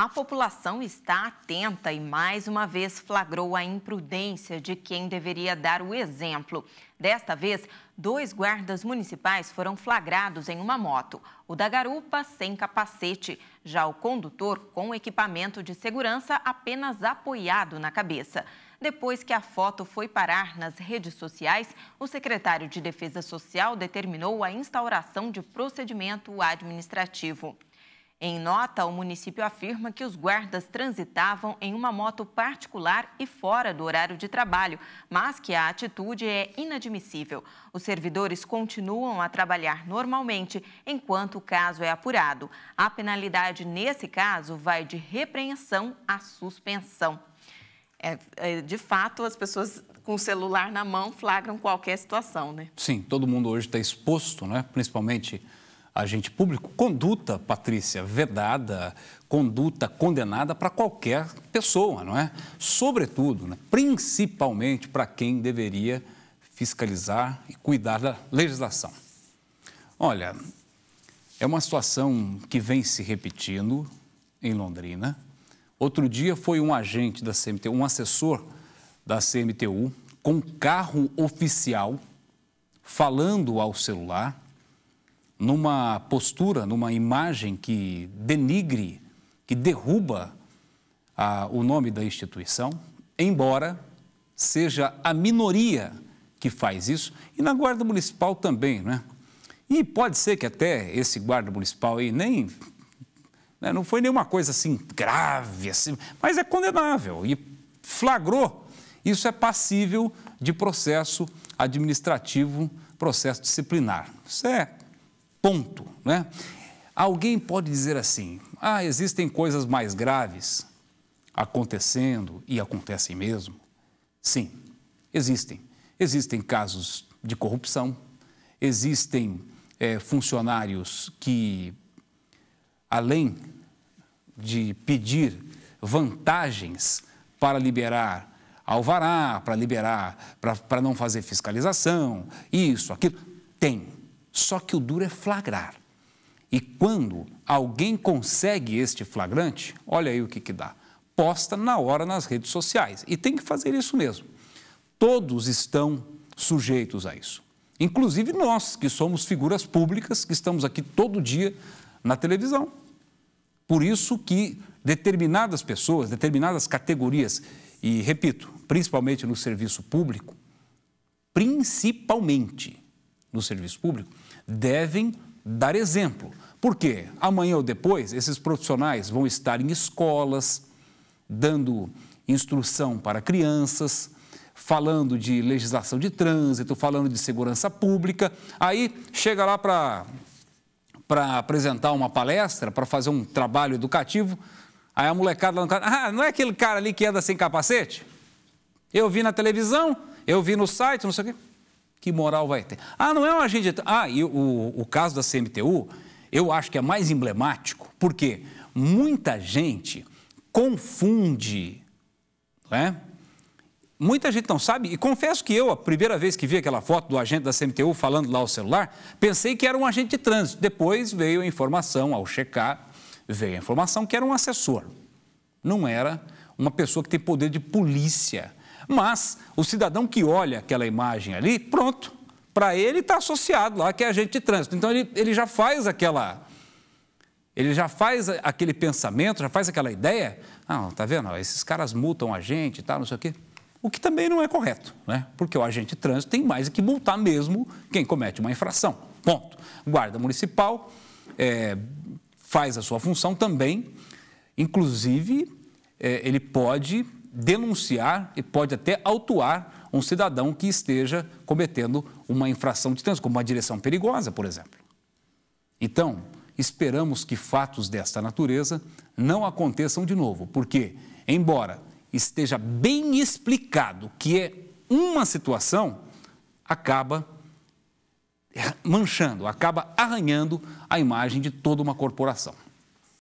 A população está atenta e mais uma vez flagrou a imprudência de quem deveria dar o exemplo. Desta vez, dois guardas municipais foram flagrados em uma moto. O da garupa sem capacete, já o condutor com equipamento de segurança apenas apoiado na cabeça. Depois que a foto foi parar nas redes sociais, o secretário de Defesa Social determinou a instauração de procedimento administrativo. Em nota, o município afirma que os guardas transitavam em uma moto particular e fora do horário de trabalho, mas que a atitude é inadmissível. Os servidores continuam a trabalhar normalmente enquanto o caso é apurado. A penalidade nesse caso vai de repreensão à suspensão. É, é de fato, as pessoas com o celular na mão flagram qualquer situação, né? Sim, todo mundo hoje está exposto, né? principalmente agente público, conduta, Patrícia, vedada, conduta condenada para qualquer pessoa, não é? Sobretudo, né? principalmente para quem deveria fiscalizar e cuidar da legislação. Olha, é uma situação que vem se repetindo em Londrina. Outro dia foi um agente da CMTU, um assessor da CMTU, com carro oficial, falando ao celular numa postura, numa imagem que denigre, que derruba a, o nome da instituição, embora seja a minoria que faz isso, e na Guarda Municipal também, né? E pode ser que até esse guarda municipal aí nem. Né, não foi nenhuma coisa assim grave, assim, mas é condenável e flagrou. Isso é passível de processo administrativo, processo disciplinar. Isso é Ponto. Né? Alguém pode dizer assim: ah, existem coisas mais graves acontecendo e acontecem mesmo? Sim, existem. Existem casos de corrupção, existem é, funcionários que, além de pedir vantagens para liberar alvará, para liberar, para não fazer fiscalização, isso, aquilo, tem. Só que o duro é flagrar. E quando alguém consegue este flagrante, olha aí o que, que dá. Posta na hora nas redes sociais. E tem que fazer isso mesmo. Todos estão sujeitos a isso. Inclusive nós, que somos figuras públicas, que estamos aqui todo dia na televisão. Por isso que determinadas pessoas, determinadas categorias, e repito, principalmente no serviço público, principalmente no serviço público devem dar exemplo. Porque amanhã ou depois esses profissionais vão estar em escolas, dando instrução para crianças, falando de legislação de trânsito, falando de segurança pública. Aí chega lá para para apresentar uma palestra, para fazer um trabalho educativo. Aí a molecada lá no cara, ah, não é aquele cara ali que anda sem capacete? Eu vi na televisão, eu vi no site, não sei o quê que moral vai ter? Ah, não é um agente. Ah, e o, o caso da CMTU, eu acho que é mais emblemático, porque muita gente confunde, não é? Muita gente não sabe, e confesso que eu, a primeira vez que vi aquela foto do agente da CMTU falando lá ao celular, pensei que era um agente de trânsito. Depois veio a informação, ao checar, veio a informação que era um assessor. Não era uma pessoa que tem poder de polícia mas o cidadão que olha aquela imagem ali, pronto, para ele está associado lá que é agente de trânsito. Então ele, ele já faz aquela. Ele já faz aquele pensamento, já faz aquela ideia. Ah, tá vendo? Esses caras multam a gente e tá, tal, não sei o quê. O que também não é correto, né? Porque o agente de trânsito tem mais que multar mesmo quem comete uma infração. Ponto. Guarda municipal é, faz a sua função também. Inclusive, é, ele pode denunciar e pode até autuar um cidadão que esteja cometendo uma infração de trânsito, como uma direção perigosa, por exemplo. Então, esperamos que fatos desta natureza não aconteçam de novo, porque, embora esteja bem explicado que é uma situação, acaba manchando, acaba arranhando a imagem de toda uma corporação.